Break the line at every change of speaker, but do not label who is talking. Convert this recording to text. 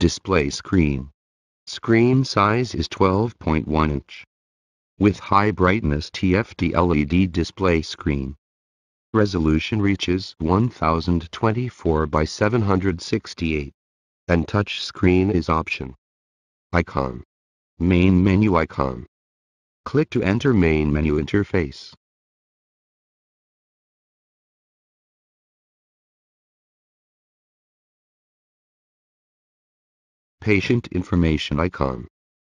display screen. Screen size is 12.1 inch. With high brightness TFT LED display screen. Resolution reaches 1024 by 768. And touch screen is option. Icon. Main menu icon.
Click to enter main menu interface. patient information icon